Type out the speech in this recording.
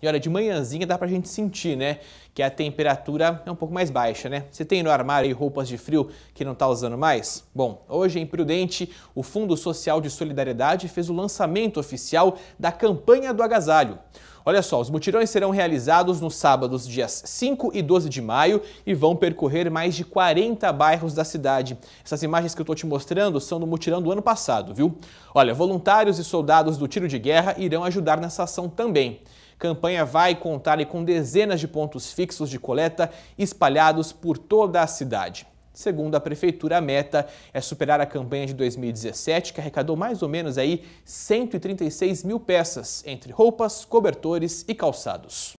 E olha, de manhãzinha dá pra gente sentir, né? Que a temperatura é um pouco mais baixa, né? Você tem no armário aí roupas de frio que não tá usando mais? Bom, hoje em é Prudente, o Fundo Social de Solidariedade fez o lançamento oficial da campanha do agasalho. Olha só, os mutirões serão realizados nos sábados, dias 5 e 12 de maio, e vão percorrer mais de 40 bairros da cidade. Essas imagens que eu estou te mostrando são do mutirão do ano passado, viu? Olha, voluntários e soldados do tiro de guerra irão ajudar nessa ação também. Campanha vai contar com dezenas de pontos fixos de coleta espalhados por toda a cidade. Segundo a prefeitura, a meta é superar a campanha de 2017, que arrecadou mais ou menos aí 136 mil peças entre roupas, cobertores e calçados.